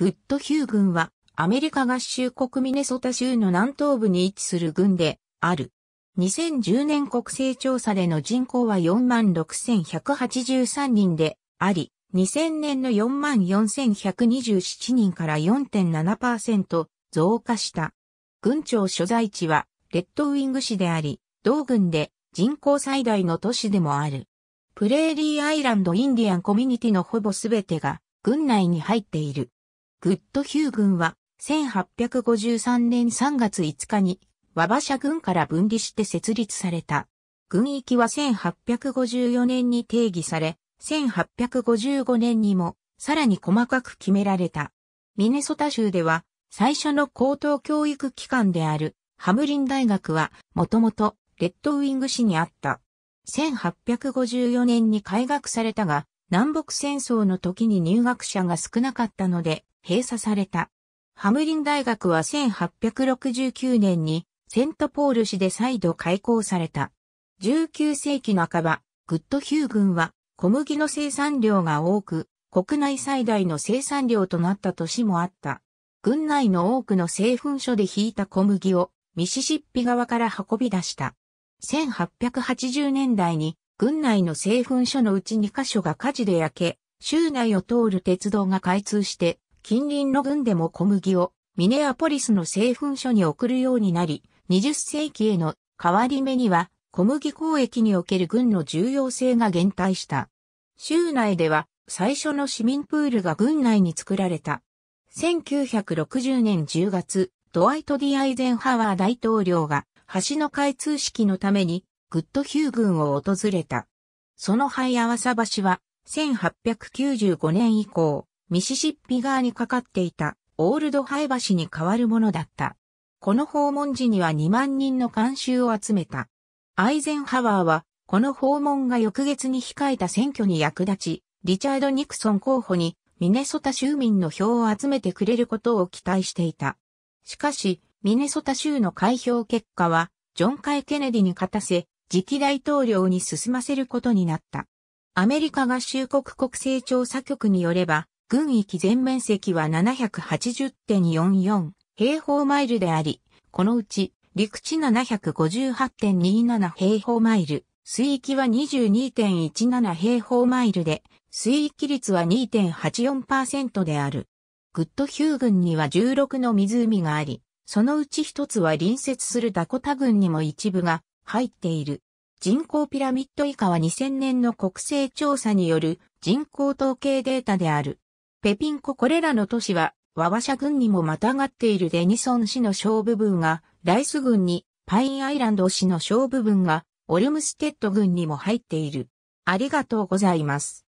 グッドヒュー軍はアメリカ合衆国ミネソタ州の南東部に位置する軍である。2010年国勢調査での人口は46,183人であり、2000年の44,127人から4.7%増加した。軍庁所在地はレッドウィング市であり、同軍で人口最大の都市でもある。プレーリーアイランドインディアンコミュニティのほぼすべてが軍内に入っている。グッドヒュー軍は、1853年3月5日に、和馬社軍から分離して設立された。軍域は1854年に定義され、1855年にも、さらに細かく決められた。ミネソタ州では、最初の高等教育機関である、ハムリン大学は、もともと、レッドウィング市にあった。1854年に開学されたが、南北戦争の時に入学者が少なかったので閉鎖された。ハムリン大学は1869年にセントポール市で再度開校された。19世紀半ば、グッドヒュー軍は小麦の生産量が多く、国内最大の生産量となった年もあった。軍内の多くの製粉所で引いた小麦をミシシッピ側から運び出した。1880年代に郡内の製粉所のうち2カ所が火事で焼け、州内を通る鉄道が開通して、近隣の郡でも小麦をミネアポリスの製粉所に送るようになり、20世紀への変わり目には小麦交易における軍の重要性が減退した。州内では最初の市民プールが軍内に作られた。1960年10月、ドワイト・ディ・アイゼンハワー大統領が橋の開通式のためにグッドヒュー軍を訪れた。その灰合わさ橋は、1895年以降、ミシシッピ側にかかっていたオールドハイ橋に変わるものだった。この訪問時には2万人の監修を集めた。アイゼンハワーは、この訪問が翌月に控えた選挙に役立ち、リチャード・ニクソン候補にミネソタ州民の票を集めてくれることを期待していた。しかし、ミネソタ州の開票結果は、ジョン・カイ・ケネディに勝たせ、次期大統領に進ませることになった。アメリカ合衆国国勢調査局によれば、軍域全面積は780.44平方マイルであり、このうち陸地758.27平方マイル、水域は22.17平方マイルで、水域率は2.84%である。グッドヒュー郡には16の湖があり、そのうち一つは隣接するダコタ郡にも一部が入っている。人口ピラミッド以下は2000年の国勢調査による人口統計データである。ペピンコこれらの都市は、ワワシャ軍にもまたがっているデニソン市の小部分が、ライス軍に、パインアイランド市の小部分が、オルムステッド軍にも入っている。ありがとうございます。